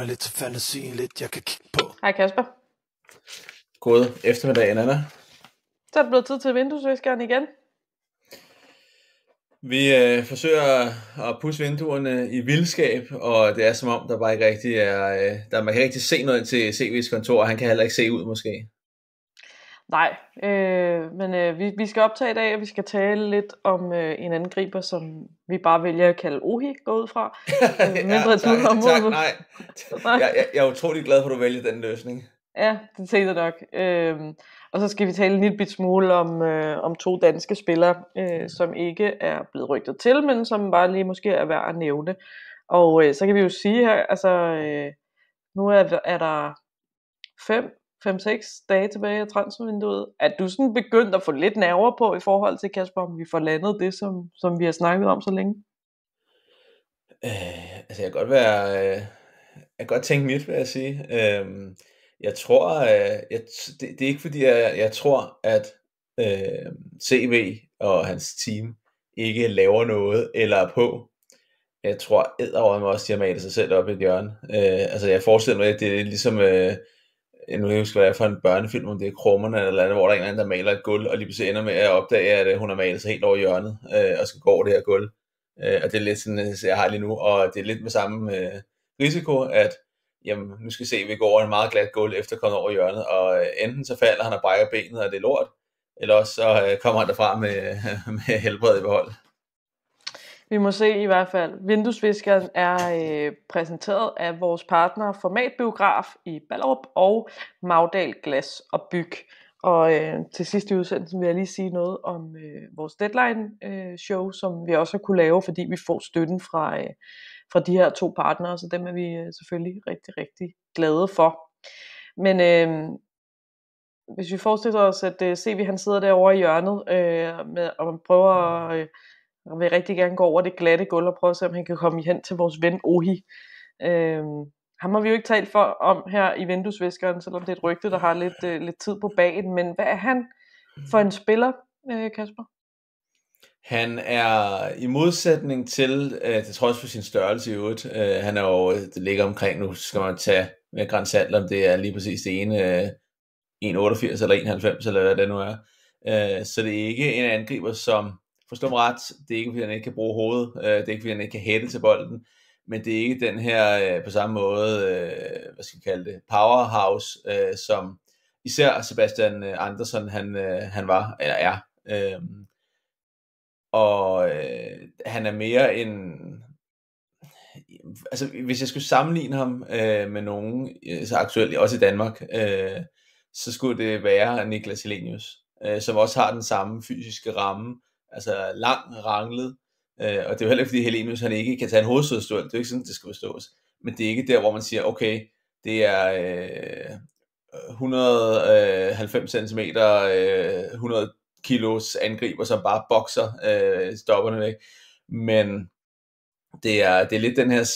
mig lidt til fantasien, lidt jeg kan kigge på. Hej Kasper. God eftermiddag, Anna. Så er det blevet tid til vinduesviskeren igen. Vi øh, forsøger at pusse vinduerne i vildskab, og det er som om, der bare ikke rigtig er, øh, der, man kan ikke rigtig se noget til CV's kontor, og han kan heller ikke se ud måske. Nej, øh, men øh, vi, vi skal optage i dag, og vi skal tale lidt om øh, en angriber, som vi bare vælger at kalde Ohi, gå ud fra. Øh, mindre ja, nej, tak, nej. nej. Jeg, jeg, jeg er utrolig glad for, at du vælger den løsning. Ja, det tænker jeg nok. Øh, og så skal vi tale en lille smule om, øh, om to danske spillere, øh, mm. som ikke er blevet rygtet til, men som bare lige måske er værd at nævne. Og øh, så kan vi jo sige her, altså øh, nu er, er der fem 5-6 dage tilbage af transfervinduet, at du sådan begyndt at få lidt nerver på i forhold til, Kasper, om vi får landet det, som, som vi har snakket om så længe? Øh, altså, jeg kan godt være... Øh, jeg kan godt tænke mit, vil jeg sige. Øh, jeg tror... Øh, jeg, det, det, er ikke fordi, jeg, jeg tror, at øh, CV og hans team ikke laver noget eller er på. Jeg tror, æderover mig også, de har malet sig selv op i et hjørne. Øh, altså, jeg forestiller mig, at det er ligesom... Øh, Øh, nu kan jeg huske, hvad det er for en børnefilm, om det er krummerne eller andet, hvor der er en eller anden, der maler et gulv, og lige pludselig ender med at opdage, at øh, hun har malet sig helt over hjørnet, øh, og skal gå over det her gulv. Øh, og det er lidt sådan, øh, jeg har lige nu, og det er lidt med samme øh, risiko, at jamen, nu skal vi se, at vi går over en meget glat gulv efter at komme over hjørnet, og øh, enten så falder han og brækker benet, og det er lort, eller også så øh, kommer han derfra med, med helbred i behold. Vi må se i hvert fald. Vinduesviskeren er øh, præsenteret af vores partner Formatbiograf i Ballerup og Magdal Glas og Byg. Og øh, til sidst i udsendelsen vil jeg lige sige noget om øh, vores deadline-show, øh, som vi også har kunne lave, fordi vi får støtten fra, øh, fra de her to partnere, så dem er vi øh, selvfølgelig rigtig, rigtig glade for. Men øh, hvis vi forestiller os, at øh, vi han sidder derovre i hjørnet øh, med, og man prøver at... Øh, og vil rigtig gerne gå over det glatte gulv og prøve at se, om han kan komme hen til vores ven Ohi. Øhm, ham har vi jo ikke talt for om her i vinduesviskeren, selvom det er et rygte, der har lidt, øh, lidt tid på bagen. Men hvad er han for en spiller, øh, Kasper? Han er i modsætning til, øh, det trods for sin størrelse i øvrigt, øh, han er jo, det ligger omkring, nu skal man tage med Grand om det er lige præcis det ene, øh, 1,88 eller 91 eller hvad det nu er. Øh, så det er ikke en angriber, som forstå mig ret, det er ikke, fordi han ikke kan bruge hovedet, øh, det er ikke, fordi han ikke kan hætte til bolden, men det er ikke den her, øh, på samme måde, øh, hvad skal vi kalde det, powerhouse, som især Sebastian Andersen, han, han var, eller er. Øhm, og han er mere en, altså hvis jeg skulle sammenligne ham med nogen, så aktuelt også i Danmark, så skulle det være Niklas Helenius, som også har den samme fysiske ramme, altså lang, ranglet, øh, og det er jo heller ikke, fordi Helenius han ikke kan tage en hovedstødstuel, det er jo ikke sådan, det skal forstås, men det er ikke der, hvor man siger, okay, det er øh, 190 cm, øh, 100 øh, kilos angriber, som bare bokser øh, stopperne væk, men det er, det er lidt den her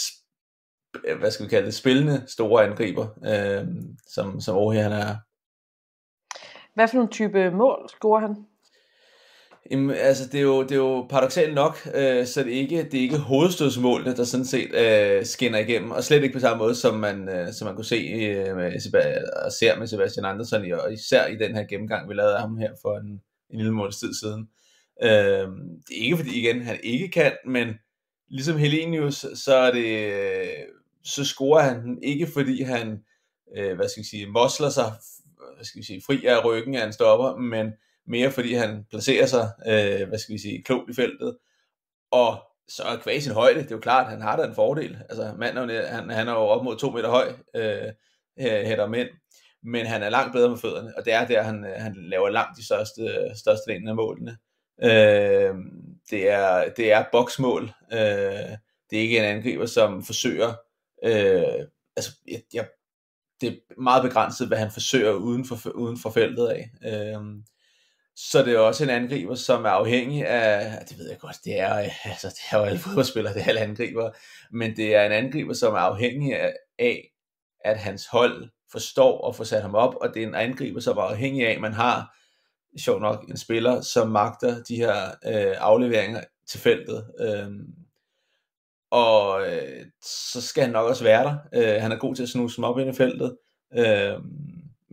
øh, hvad skal vi kalde det, spillende store angriber, øh, som, som Aarhus han er. Hvad for en type mål scorer han? Jamen, altså, det er jo, det er jo paradoxalt nok, øh, så det er ikke, det er ikke hovedstødsmålene, der sådan set øh, skinner igennem, og slet ikke på samme måde, som man, øh, som man kunne se øh, med og ser med Sebastian Andersen, og især i den her gennemgang, vi lavede af ham her for en, en lille måneds tid siden. Øh, det er ikke, fordi igen, han ikke kan, men ligesom Helenius, så er det, øh, så scorer han ikke, fordi han, øh, hvad skal vi sige, mosler sig, hvad skal vi sige, fri af ryggen af en stopper, men mere fordi han placerer sig, øh, hvad skal vi sige, klogt i feltet. Og så er kvæg sin højde, det er jo klart, han har da en fordel. Altså manden, han, han er jo op mod to meter høj, øh, hætter mænd, men han er langt bedre med fødderne, og det er der, han, øh, han laver langt de største, største delen af målene. Øh, det, er, det er boksmål. Øh, det er ikke en angriber, som forsøger, øh, altså jeg, jeg, det er meget begrænset, hvad han forsøger uden for, uden for feltet af. Øh, så det er også en angriber, som er afhængig af, det ved jeg godt, det er, øh, altså, det er jo alle fodboldspillere, det er alle angriber, men det er en angriber, som er afhængig af, at hans hold forstår at få sat ham op, og det er en angriber, som er afhængig af, at man har, sjov nok, en spiller, som magter de her øh, afleveringer til feltet. Øh, og øh, så skal han nok også være der. Øh, han er god til at snuse dem op ind i feltet. Øh,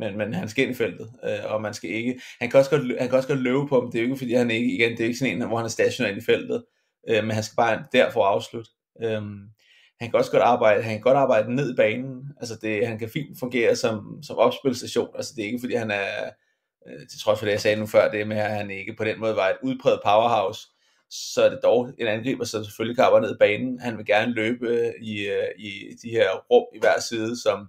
men, men han skal ind i feltet, øh, og man skal ikke, han kan, også godt, han kan også godt løbe på ham, det er jo ikke fordi han ikke, igen, det er ikke sådan en, hvor han er stationær i feltet, øh, men han skal bare derfor afslutte. Øh, han kan også godt arbejde, han kan godt arbejde ned i banen, altså det, han kan fint fungere som, som opspilstation, altså det er ikke fordi han er, øh, til trods for det jeg sagde nu før, det med at han ikke på den måde var et udpræget powerhouse, så er det dog en angriber, som selvfølgelig kan arbejde ned i banen, han vil gerne løbe øh, i, øh, i de her rum i hver side, som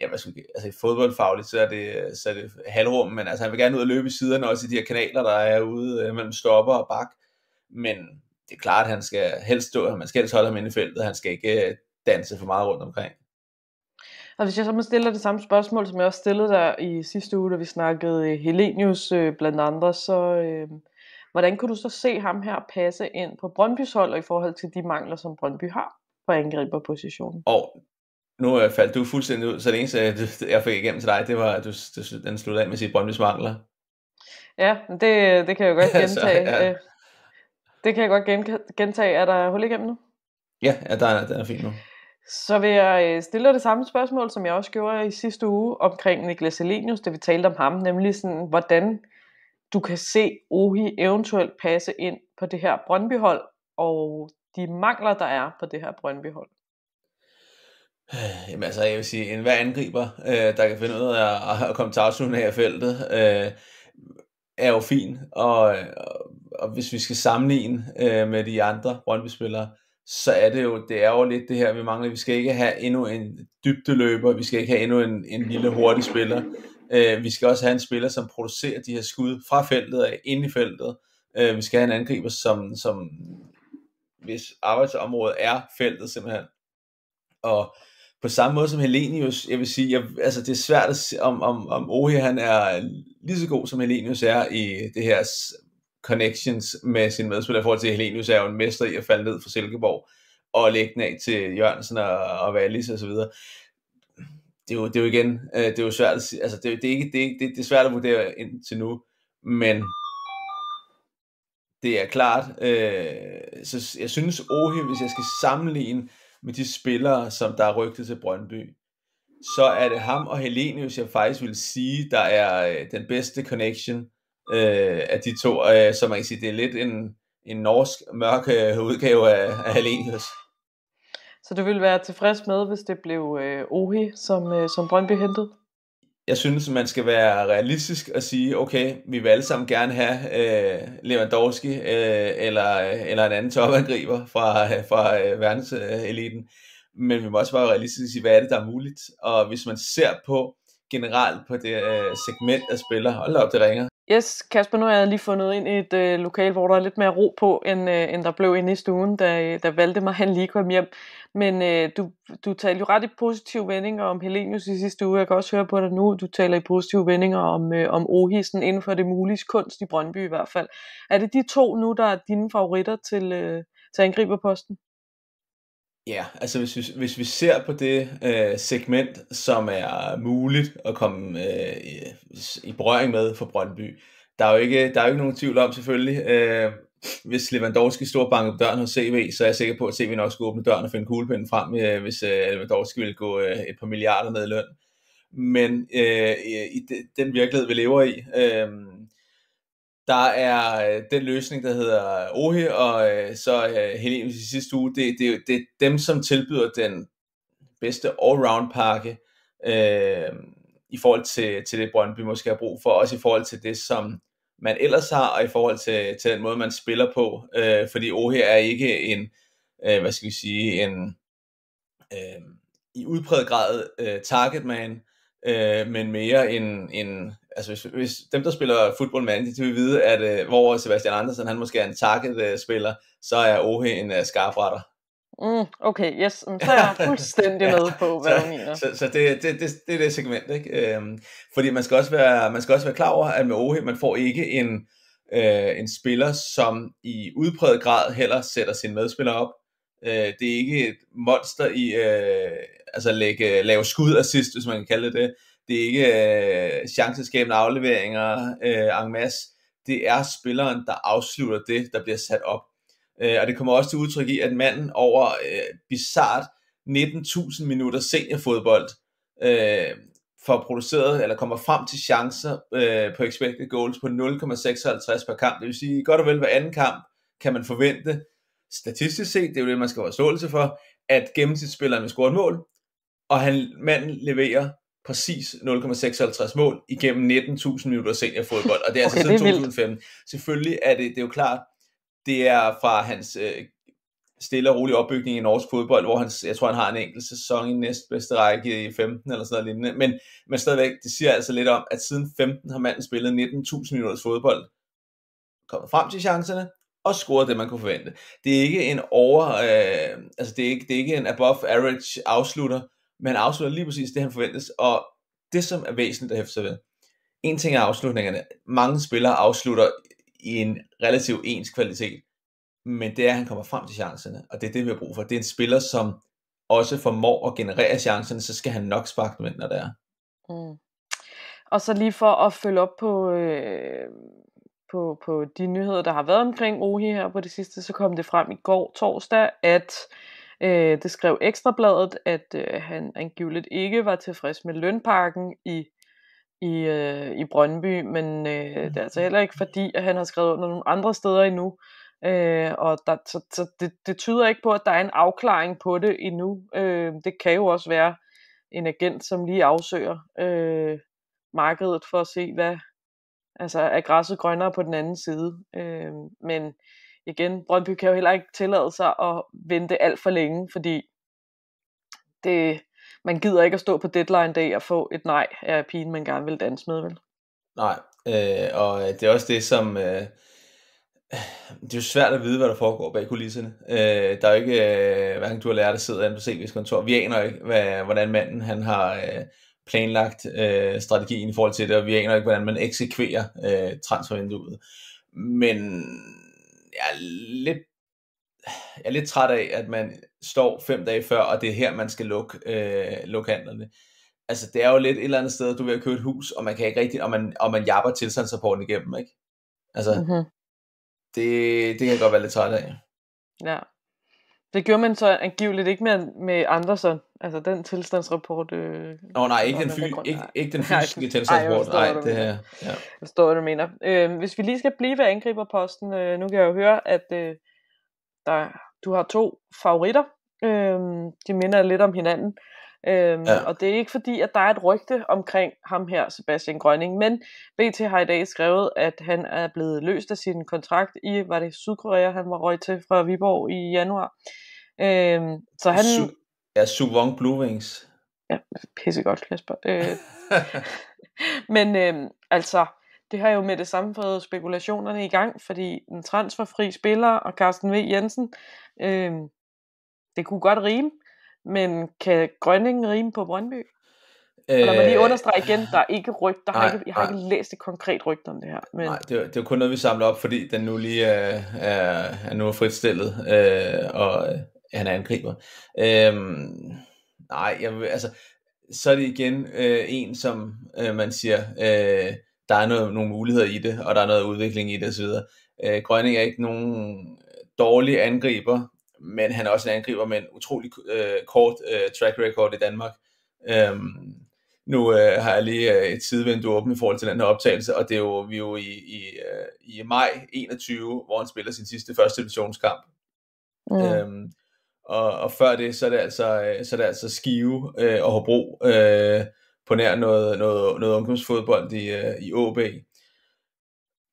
ja, hvad skal, altså fodboldfagligt, så er det, så er det halvrum, men altså han vil gerne ud og løbe i siderne, også i de her kanaler, der er ude øh, mellem stopper og bak, men det er klart, at han skal helst stå, man skal helst holde ham inde i feltet, han skal ikke øh, danse for meget rundt omkring. Og hvis jeg så må stille det samme spørgsmål, som jeg også stillede der i sidste uge, da vi snakkede øh, Helenius øh, blandt andre, så øh, hvordan kunne du så se ham her passe ind på Brøndbys hold og i forhold til de mangler, som Brøndby har på angriberpositionen? Og nu øh, faldt du fuldstændig ud, så det eneste, øh, jeg fik igennem til dig, det var, at du, du, den sluttede af med sit Brøndby's mangler. Ja, det, det kan jeg jo godt gentage. så, ja. Øh, det kan jeg godt gentage. Er der hul igennem nu? Ja, ja der, er, den er fint nu. Så vil jeg øh, stille det samme spørgsmål, som jeg også gjorde i sidste uge omkring Niklas Elenius, da vi talte om ham, nemlig sådan, hvordan du kan se Ohi eventuelt passe ind på det her Brøndby-hold, og de mangler, der er på det her Brøndby-hold. Øh, jamen altså, jeg vil sige, hver angriber, øh, der kan finde ud af at, at komme afslutning af feltet, øh, er jo fin. Og, og, øh, og hvis vi skal sammenligne øh, med de andre Brøndby-spillere, så er det jo, det er jo lidt det her, vi mangler. Vi skal ikke have endnu en dybdeløber, vi skal ikke have endnu en, en lille hurtig spiller. Øh, vi skal også have en spiller, som producerer de her skud fra feltet af ind i feltet. Øh, vi skal have en angriber, som, som hvis arbejdsområdet er feltet simpelthen. Og på samme måde som Helenius, jeg vil sige, jeg, altså det er svært at se, om, om, om Ohi han er lige så god som Helenius er i det her connections med sin medspiller i forhold til, Helenius er jo en mester i at falde ned fra Silkeborg og lægge den af til Jørgensen og, og Wallis og så videre. Det er jo, det er jo igen, øh, det er jo svært at sige, altså det, er, det, er ikke, det, er, det, er svært at vurdere indtil nu, men det er klart, øh, så jeg synes Ohi, hvis jeg skal sammenligne, øh, med de spillere, som der er rygtet til Brøndby, så er det ham og Helenius, jeg faktisk vil sige, der er øh, den bedste connection øh, af de to. Øh, så man kan sige, det er lidt en, en norsk mørk øh, udgave af, af Helenius. Så du ville være tilfreds med, hvis det blev øh, Ohi, som, øh, som Brøndby hentede? jeg synes, man skal være realistisk og sige, okay, vi vil alle sammen gerne have øh, Lewandowski øh, eller, eller en anden topangriber fra, fra øh, verdenseliten. men vi må også være realistiske og sige, hvad er det, der er muligt? Og hvis man ser på generelt på det øh, segment af spillere, hold op, det ringer, Yes, Kasper, nu har jeg lige fundet ind i et øh, lokal, hvor der er lidt mere ro på, end, øh, end der blev inde i stuen, da, da mig, han lige kom hjem. Men øh, du, du talte jo ret i positive vendinger om Helenius i sidste uge. Jeg kan også høre på dig nu, du taler i positive vendinger om, øh, om Ohisen inden for det mulige kunst i Brøndby i hvert fald. Er det de to nu, der er dine favoritter til, øh, til angriberposten? Ja, altså hvis vi, hvis vi ser på det øh, segment, som er muligt at komme øh, i, i berøring med for Brøndby, der er jo ikke, der er jo ikke nogen tvivl om selvfølgelig, øh, hvis Lewandowski står og banker på døren hos CV, så er jeg sikker på, at CV nok skulle åbne døren og finde kuglepinden frem, øh, hvis øh, Lewandowski ville gå øh, et par milliarder ned i løn. Men øh, i, de, den virkelighed, vi lever i, øh, der er øh, den løsning, der hedder Ohe, og øh, så øh, Helenius i sidste uge. Det, det, det er dem, som tilbyder den bedste all-round pakke øh, i forhold til, til det, Brøndby måske har brug for. Også i forhold til det, som man ellers har, og i forhold til, til den måde, man spiller på. Øh, fordi Ohe er ikke en, øh, hvad skal vi sige, en øh, i udpræget grad øh, target man, øh, men mere en, en altså hvis, hvis dem, der spiller Football Manager, de vil vide, at øh, hvor Sebastian Andersen, han måske er en target-spiller, øh, så er Ohe en øh, skarpretter. Mm, okay, yes. Mm, så er jeg fuldstændig med på, hvad du mener. Så, så det, det, det, det er det segment, ikke? Øhm, fordi man skal, også være, man skal også være klar over, at med Ohe, man får ikke en, øh, en spiller, som i udpræget grad heller sætter sin medspiller op. Øh, det er ikke et monster i øh, altså lægge, lave skud assist, hvis man kan kalde det det det er ikke øh, chanceskabende afleveringer øh, en masse. Det er spilleren, der afslutter det, der bliver sat op. Øh, og det kommer også til udtryk i, at manden over øh, bizart 19.000 minutter seniorfodbold øh, får produceret, eller kommer frem til chancer øh, på expected goals på 0,56 per kamp. Det vil sige, godt og vel hver anden kamp kan man forvente, statistisk set, det er jo det, man skal have forståelse for, at gennemsnitsspilleren vil score et mål, og han, manden leverer præcis 0,56 mål igennem 19.000 minutter seniorfodbold, og det er altså siden 2015. Selvfølgelig er det, det er jo klart, det er fra hans øh, stille og rolige opbygning i norsk fodbold, hvor han, jeg tror, han har en enkelt sæson i næstbedste række i 15 eller sådan noget lignende. Men, men stadigvæk, det siger altså lidt om, at siden 15 har manden spillet 19.000 minutters fodbold, kommet frem til chancerne, og scoret det, man kunne forvente. Det er ikke en over, øh, altså det er ikke, det er ikke en above average afslutter, men afslutter lige præcis det, han forventes, og det, som er væsentligt at hæfte sig ved. En ting er afslutningerne. Mange spillere afslutter i en relativt ens kvalitet, men det er, at han kommer frem til chancerne, og det er det, vi har brug for. Det er en spiller, som også formår at generere chancerne, så skal han nok sparke dem ind, når det er. Mm. Og så lige for at følge op på, øh, på, på de nyheder, der har været omkring Ohi her på det sidste, så kom det frem i går torsdag, at øh, Øh, det skrev Ekstrabladet, at øh, han angiveligt ikke var tilfreds med lønparken i i, øh, i Brøndby, men øh, mm. det er altså heller ikke fordi, at han har skrevet under nogle andre steder endnu. Øh, og der, så, så det, det tyder ikke på, at der er en afklaring på det endnu. Øh, det kan jo også være en agent, som lige afsøger øh, markedet for at se, hvad altså er græsset grønnere på den anden side. Øh, men igen, Brøndby kan jo heller ikke tillade sig at vente alt for længe, fordi det, man gider ikke at stå på deadline dag og få et nej af pigen, man gerne vil danse med, vel? Nej, øh, og øh, det er også det, som... Øh, det er jo svært at vide, hvad der foregår bag kulisserne. Øh, der er jo ikke øh, hverken du har lært at sidde inde på CV's kontor. Vi aner ikke, hvad, hvordan manden han har øh, planlagt øh, strategien i forhold til det, og vi aner ikke, hvordan man eksekverer øh, transfervinduet. Men jeg er lidt jeg er lidt træt af, at man står fem dage før, og det er her, man skal lukke, øh, lukke handlerne. Altså, det er jo lidt et eller andet sted, at du vil ved at købe et hus, og man kan ikke rigtig, og man, og man jabber tilstandsrapporten igennem, ikke? Altså, mm-hmm. det, det kan jeg godt være lidt træt af. Ja. Det gjorde man så angiveligt ikke med, med Andersen, altså den tilstandsrapport. Øh, oh, nej, ikke den, fy, ikke, ikke den fysiske tilstandsrapport. Nej, det her. Ja. Jeg forstår, hvad du mener. Øh, hvis vi lige skal blive ved angriberposten, øh, nu kan jeg jo høre, at øh, der, du har to favoritter. Øh, de minder lidt om hinanden. Øhm, ja. Og det er ikke fordi, at der er et rygte omkring ham her, Sebastian Grønning, men BT har i dag skrevet, at han er blevet løst af sin kontrakt i, var det Sydkorea, han var røg til fra Viborg i januar. Øhm, så han... Su- ja, Suwon Blue Wings. Ja, pissegodt, Kasper. Øh, men øh, altså, det har jo med det samme fået spekulationerne i gang, fordi en transferfri spiller og Carsten V. Jensen, øh, det kunne godt rime. Men kan Grønningen rime på Brøndby? Øh, og lad mig lige øh, understrege igen, der er ikke rygt, der nej, har ikke, jeg har nej. ikke læst et konkret rygte om det her. Men... Nej, det, er, det er kun noget, vi samler op, fordi den nu lige er, øh, er, er nu fritstillet, øh, og øh, han er angriber. Øh, nej, jeg, altså, så er det igen øh, en, som øh, man siger, øh, der er noget, nogle muligheder i det, og der er noget udvikling i det osv. Øh, Grønning er ikke nogen dårlig angriber, men han er også en angriber med en utrolig øh, kort øh, track record i Danmark. Øhm, nu øh, har jeg lige øh, et sidevindue åbent i forhold til den her optagelse, og det er jo, vi er jo i, i, øh, i maj 21, hvor han spiller sin sidste første divisionskamp. Mm. Øhm, og, og før det, så er det altså, øh, så er det altså Skive øh, og Hobro øh, på nær noget, noget, noget ungdomsfodbold i, øh, i OB.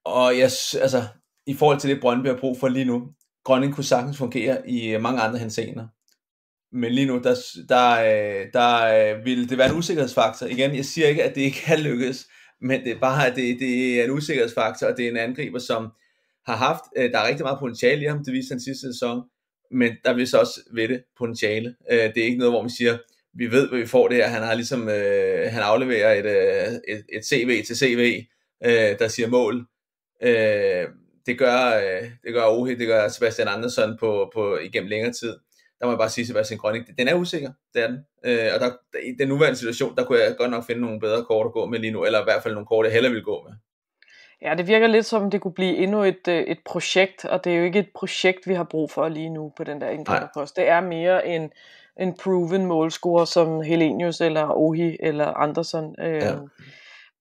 Og jeg, altså, i forhold til det, Brøndby har brug for lige nu, Grønning kunne sagtens fungere i øh, mange andre hensener. Men lige nu, der, der, øh, der øh, vil det være en usikkerhedsfaktor. Igen, jeg siger ikke, at det ikke kan lykkes, men det er bare, at det, det er en usikkerhedsfaktor, og det er en angriber, som har haft, der er rigtig meget potentiale i ham, det viste han sidste sæson, men der vil så også ved det potentiale. Det er ikke noget, hvor man siger, vi ved, hvad vi får det her. Han har ligesom, øh, han afleverer et, øh, et, et CV til CV, øh, der siger mål. Øh, det gør, øh, det gør Ohe, det gør Sebastian Andersson på, på, igennem længere tid. Der må jeg bare sige, Sebastian Grønning, den er usikker, det er den. Øh, og der, i den nuværende situation, der kunne jeg godt nok finde nogle bedre kort at gå med lige nu, eller i hvert fald nogle kort, jeg hellere vil gå med. Ja, det virker lidt som, det kunne blive endnu et, øh, et projekt, og det er jo ikke et projekt, vi har brug for lige nu på den der indgangpost. Det er mere en, en proven målscorer som Helenius eller Ohi eller Andersson. Øh, ja. Øhm,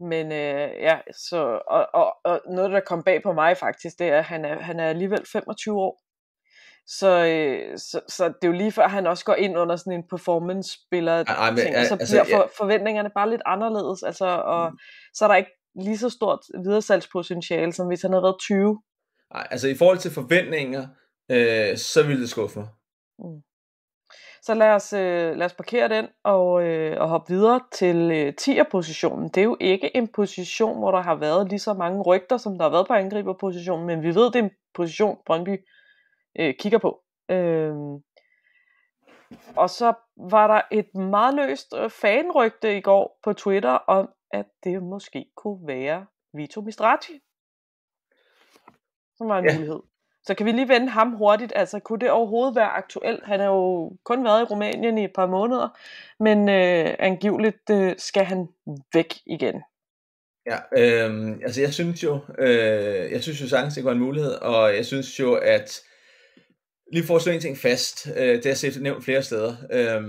men øh, ja, så, og, og, og noget, der kom bag på mig faktisk, det er, at han er, han er alligevel 25 år. Så, øh, så, så det er jo lige før, han også går ind under sådan en performance-spiller, ej, ej, men, ting, så altså, bliver for, forventningerne bare lidt anderledes. Altså, og mm. så er der ikke lige så stort videresalgspotentiale, som hvis han havde været 20. Ej, altså i forhold til forventninger, øh, så ville det skuffe mig. Mm. Så lad os, øh, lad os parkere den og, øh, og hoppe videre til øh, 10'er-positionen. Det er jo ikke en position, hvor der har været lige så mange rygter, som der har været på angriberpositionen, men vi ved, det er en position, Brøndby øh, kigger på. Øh, og så var der et meget løst øh, fanrygte i går på Twitter om, at det måske kunne være Vito Mistrati, som var en ja. mulighed. Så kan vi lige vende ham hurtigt, altså kunne det overhovedet være aktuelt? Han har jo kun været i Rumænien i et par måneder, men øh, angiveligt øh, skal han væk igen. Ja, øh, altså jeg synes jo, øh, jeg synes jo sagtens, det var en mulighed, og jeg synes jo, at lige for at slå en ting fast, øh, det har jeg set nævnt flere steder. Øh,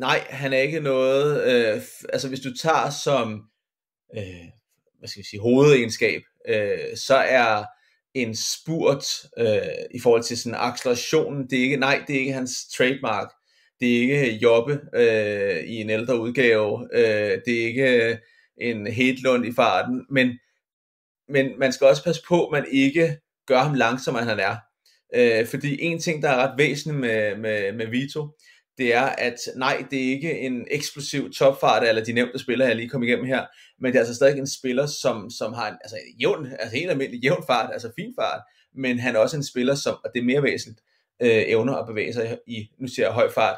nej, han er ikke noget, øh, altså hvis du tager som, øh, hvad skal vi sige, hovedegenskab, øh, så er en spurt øh, i forhold til sådan accelerationen. Det er ikke, nej, det er ikke hans trademark. Det er ikke Jobbe øh, i en ældre udgave. Øh, det er ikke øh, en Hedlund i farten. Men, men man skal også passe på, at man ikke gør ham langsommere, end han er. Øh, fordi en ting, der er ret væsentlig med, med, med Vito, det er, at nej, det er ikke en eksplosiv topfart, eller de nævnte spillere, jeg lige kom igennem her, men det er altså stadig en spiller, som, som har en, altså en jævn, altså helt almindelig jævn fart, altså fin fart, men han er også en spiller, som, og det er mere væsentligt, øh, evner at bevæge sig i, nu siger jeg høj fart,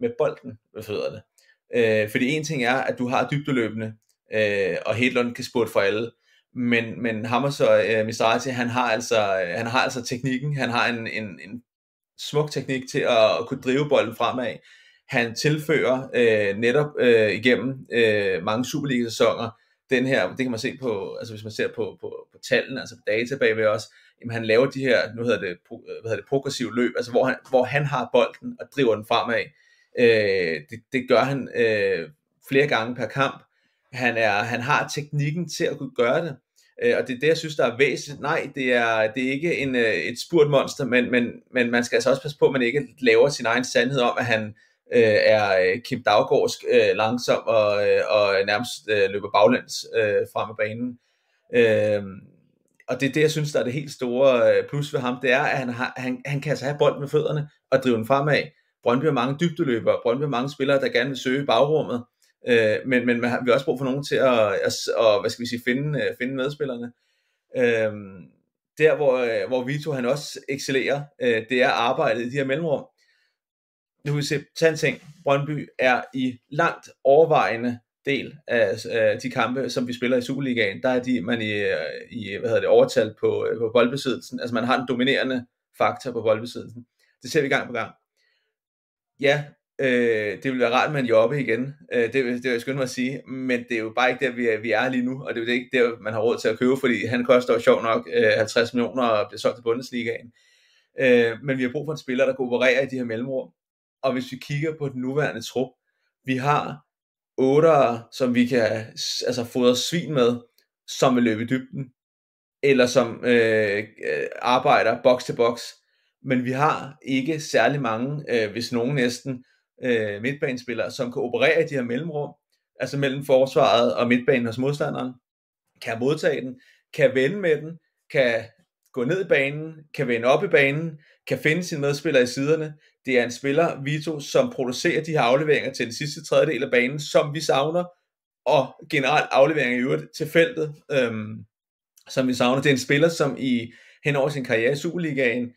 med bolden ved fødderne. Øh, fordi en ting er, at du har dybdeløbende, øh, og helt Hedlund kan spurte for alle, men, men Hammers og øh, Mistrati, han har, altså, øh, han har altså teknikken, han har en, en, en smuk teknik til at kunne drive bolden fremad. Han tilfører øh, netop øh, igennem øh, mange Superliga-sæsoner den her, det kan man se på, altså hvis man ser på, på, på tallene, altså på data bagved os, jamen han laver de her, nu hedder det, øh, hvad hedder det progressive løb, altså hvor han, hvor han har bolden og driver den fremad. Øh, det, det gør han øh, flere gange per kamp. Han, er, han har teknikken til at kunne gøre det. Øh, og det er det, jeg synes, der er væsentligt. Nej, det er, det er ikke en, øh, et spurgt monster, men, men, men man skal altså også passe på, at man ikke laver sin egen sandhed om, at han øh, er øh, Kim Daggaardsk øh, langsom og, og nærmest øh, løber baglæns øh, frem af banen. Øh, og det er det, jeg synes, der er det helt store plus ved ham, det er, at han, har, han, han kan altså have bold med fødderne og drive den fremad. Brøndby har mange dybdeløbere, Brøndby har mange spillere, der gerne vil søge bagrummet, Øh, men, men man har, vi har også brug for nogen til at, at, at hvad skal vi sige, finde, øh, finde medspillerne. Øh, der, hvor, øh, hvor Vito han også excellerer, øh, det er arbejdet i de her mellemrum. Nu vil vi se, tage en ting. Brøndby er i langt overvejende del af, af de kampe, som vi spiller i Superligaen, der er de, man i, øh, i hvad hedder det, overtalt på, på boldbesiddelsen. Altså man har en dominerende faktor på boldbesiddelsen. Det ser vi gang på gang. Ja, Øh, det ville være rart med en jobbe igen, øh, det, det vil jeg skynde mig at sige, men det er jo bare ikke der, vi er, vi er lige nu, og det er jo ikke der, man har råd til at købe, fordi han koster jo sjov nok øh, 50 millioner og bliver solgt til Bundesligaen. Øh, men vi har brug for en spiller, der kan operere i de her mellemrum, og hvis vi kigger på den nuværende trup, vi har otter, som vi kan altså, fodre svin med, som vil løbe i dybden, eller som øh, arbejder box til box. Men vi har ikke særlig mange, øh, hvis nogen næsten, øh, midtbanespillere, som kan operere i de her mellemrum, altså mellem forsvaret og midtbanen hos modstanderen, kan modtage den, kan vende med den, kan gå ned i banen, kan vende op i banen, kan finde sine medspillere i siderne. Det er en spiller, Vito, som producerer de her afleveringer til den sidste tredjedel af banen, som vi savner, og generelt afleveringer i øvrigt til feltet, øhm, som vi savner. Det er en spiller, som i hen over sin karriere i Superligaen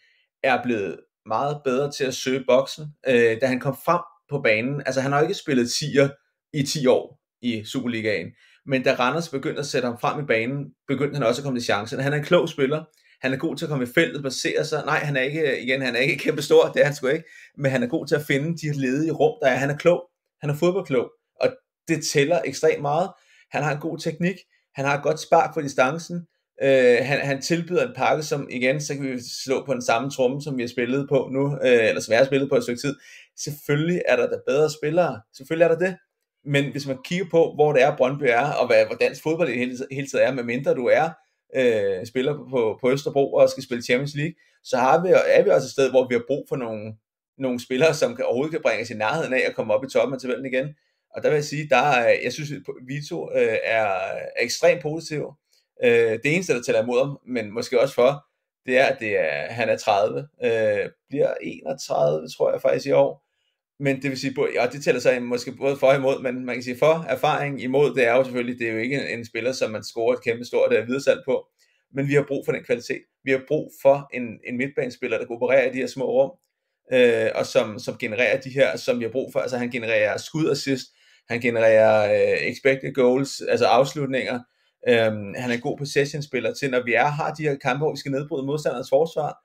er blevet meget bedre til at søge boksen. Øh, da han kom frem på banen. Altså han har jo ikke spillet 10'er i 10 år i Superligaen. Men da Randers begyndte at sætte ham frem i banen, begyndte han også at komme til chancen. Han er en klog spiller. Han er god til at komme i feltet, basere sig. Nej, han er ikke, igen, han er ikke kæmpe stor, det er han sgu ikke. Men han er god til at finde de ledige rum, der er. Han er klog. Han er fodboldklog. Og det tæller ekstremt meget. Han har en god teknik. Han har et godt spark på distancen. Øh, han, han tilbyder en pakke, som igen, så kan vi slå på den samme tromme, som vi har spillet på nu, øh, eller som jeg har spillet på et stykke tid. Selvfølgelig er der da bedre spillere. Selvfølgelig er der det. Men hvis man kigger på, hvor det er, Brøndby er, og hvad, hvor dansk fodbold i hele, hele tiden er, medmindre du er øh, spiller på, på Østerbro og skal spille Champions League, så har vi, er vi også et sted, hvor vi har brug for nogle, nogle spillere, som kan, overhovedet kan bringe os i nærheden af at komme op i toppen af tabellen igen. Og der vil jeg sige, der, jeg synes, at Vito øh, er, er ekstremt positiv. Øh, det eneste, der taler imod ham, men måske også for, det er, det er, han er 30, øh, bliver 31, tror jeg faktisk i år. Men det vil sige, ja, det tæller sig måske både for og imod, men man kan sige for erfaring imod, det er jo selvfølgelig, det er jo ikke en, en spiller, som man scorer et kæmpe stort er øh, videresalg på, men vi har brug for den kvalitet. Vi har brug for en, en midtbanespiller, der opererer i de her små rum, øh, og som, som genererer de her, som vi har brug for. Altså han genererer skud assist, han genererer øh, expected goals, altså afslutninger, Øhm, han er en god possession-spiller til, når vi er, har de her kampe, hvor vi skal nedbryde modstanderens forsvar.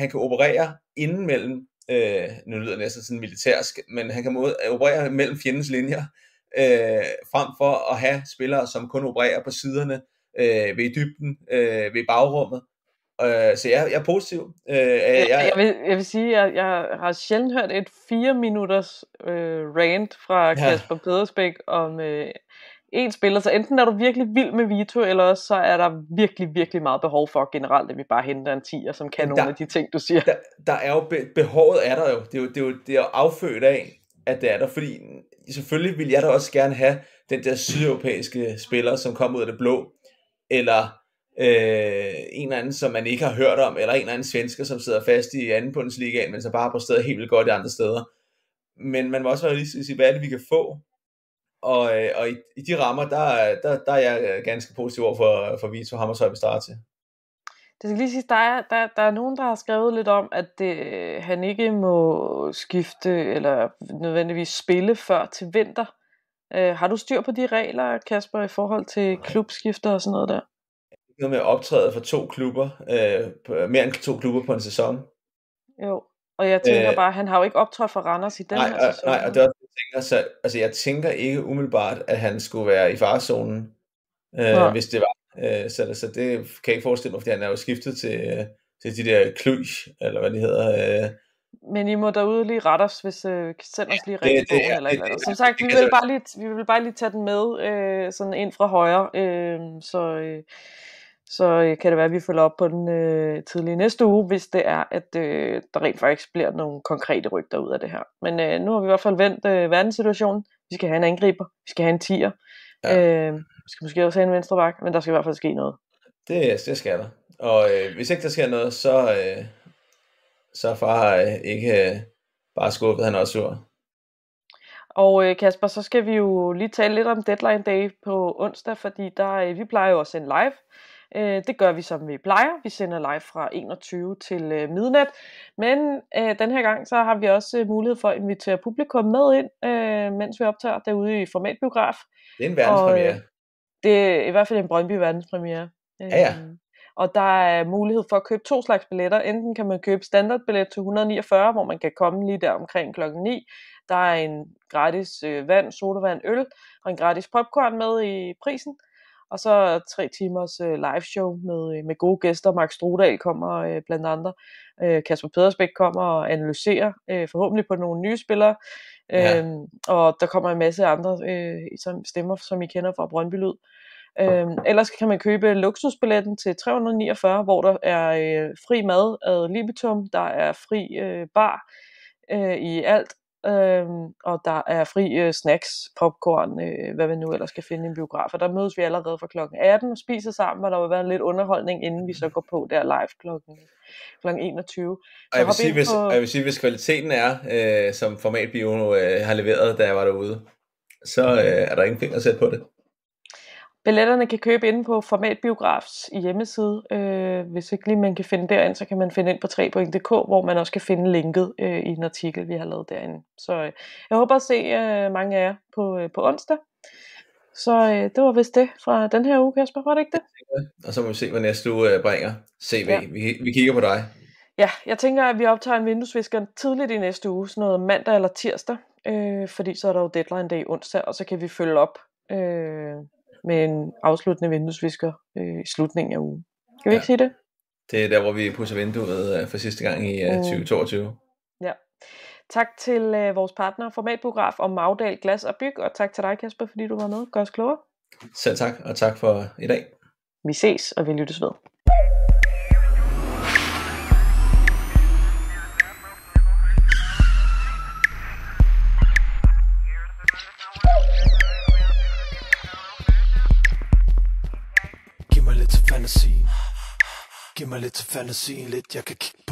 Han kan operere inden mellem, øh, nu lyder det næsten sådan militærsk, men han kan operere mellem fjendens linjer, øh, frem for at have spillere, som kun opererer på siderne, øh, ved dybden, øh, ved bagrummet. Øh, så jeg, jeg er positiv. Øh, jeg, jeg, vil, jeg vil sige, at jeg, jeg har sjældent hørt et fire minutters øh, rant fra ja. Kasper Pedersbæk om øh, en spiller, så enten er du virkelig vild med Vito, eller så er der virkelig, virkelig meget behov for generelt, at vi bare henter en tiger, som kan der, nogle af de ting, du siger. Der, der er jo, be- behovet er der jo. Det er jo, det er jo, det er jo affødt af, at det er der, fordi selvfølgelig vil jeg da også gerne have den der sydeuropæiske spiller, som kommer ud af det blå, eller øh, en eller anden, som man ikke har hørt om, eller en eller anden svensker, som sidder fast i anden Bundesligaen, men så bare på stedet helt vildt godt i andre steder. Men man må også være lige sige, hvad er det, vi kan få? og, øh, og i, i de rammer, der, der, der er jeg øh, ganske positiv over for, for Vito Hammershøj vil starte til. Det skal lige sige, der er, der, der er nogen, der har skrevet lidt om, at det, øh, han ikke må skifte eller nødvendigvis spille før til vinter. Øh, har du styr på de regler, Kasper, i forhold til klubskifter og sådan noget der? Noget med optræde for to klubber, øh, mere end to klubber på en sæson. Jo, og jeg tænker øh, bare, han har jo ikke optrådt for Randers i den nej, her sæson. Nej, og det er tænker, så, altså, jeg tænker ikke umiddelbart, at han skulle være i farezonen, øh, ja. hvis det var. Øh, så, så det kan jeg ikke forestille mig, fordi han er jo skiftet til, øh, til de der kløj, eller hvad de hedder. Øh. Men I må derude lige rette os, hvis øh, sender os lige rigtig ja, det, det, eller det, eller Som sagt, vi vil, bare lige, vi vil bare lige tage den med øh, sådan ind fra højre. Øh, så, øh, så øh, kan det være, at vi følger op på den øh, tidlige næste uge, hvis det er, at øh, der rent faktisk bliver nogle konkrete rygter ud af det her. Men øh, nu har vi i hvert fald vendt øh, verdenssituationen. Vi skal have en angriber, vi skal have en tier, ja. øh, vi skal måske også have en venstreback, men der skal i hvert fald ske noget. Det, det skal der. Og øh, hvis ikke der sker noget, så, øh, så er far øh, ikke øh, bare skuffet, han er også sur. Og øh, Kasper, så skal vi jo lige tale lidt om deadline day på onsdag, fordi der, øh, vi plejer jo at sende live. Øh, det gør vi som vi plejer. Vi sender live fra 21 til øh, midnat. Men øh, den her gang så har vi også øh, mulighed for at invitere publikum med ind, øh, mens vi optager derude i formatbiograf. Det er en verdenspremiere. Og, øh, det er i hvert fald en Brøndby verdenspremiere. Øh, ja, ja. Og der er mulighed for at købe to slags billetter. Enten kan man købe standardbillet til 149, hvor man kan komme lige der omkring klokken 9. Der er en gratis øh, vand, sodavand, øl og en gratis popcorn med i prisen. Og så tre timers øh, live show med, øh, med gode gæster. Mark Strudal kommer øh, blandt andre. Øh, Kasper Pedersbæk kommer og analyserer øh, forhåbentlig på nogle nye spillere. Ja. Øhm, Og der kommer en masse andre øh, som stemmer, som I kender fra Brøndby Lyd. Øhm, ellers kan man købe luksusbilletten til 349, hvor der er øh, fri mad ad libitum, der er fri øh, bar øh, i alt, øh, og der er fri øh, snacks, popcorn, øh, hvad vi nu ellers skal finde i en biograf. Og der mødes vi allerede fra klokken 18 og spiser sammen, og der vil være lidt underholdning, inden vi så mm. går på der live klokken kl. 21. Så og jeg, vil sige, hvis, på... jeg vil sige, hvis kvaliteten er, øh, som formatbio øh, har leveret, da jeg var derude, så mm. øh, er der ingen penge at sætte på det. Billetterne kan købe inde på Format Biografs hjemmeside. Øh, hvis ikke lige man kan finde derind, så kan man finde ind på 3.dk, hvor man også kan finde linket øh, i en artikel, vi har lavet derinde. Så øh, jeg håber at se øh, mange af jer på, øh, på onsdag. Så øh, det var vist det fra den her uge, Kasper. Var det ikke det? Og så må vi se, hvad næste uge øh, bringer. CV. Ja. Vi, vi kigger på dig. Ja, jeg tænker, at vi optager en vinduesvisker tidligt i næste uge, sådan noget mandag eller tirsdag, øh, fordi så er der jo deadline dag onsdag, og så kan vi følge op øh, med en afsluttende vinduesvisker øh, i slutningen af ugen. Kan vi ja. ikke sige det? Det er der, hvor vi pusser vinduet øh, for sidste gang i øh, 2022. Mm. Ja. Tak til øh, vores partner, Formatbograf og Magdal Glas og Byg, og tak til dig Kasper, fordi du var med. Gør os klogere. Selv tak, og tak for i dag. Vi ses, og vi lyttes ved. mig lidt til fantasien lidt. Jeg kan kigge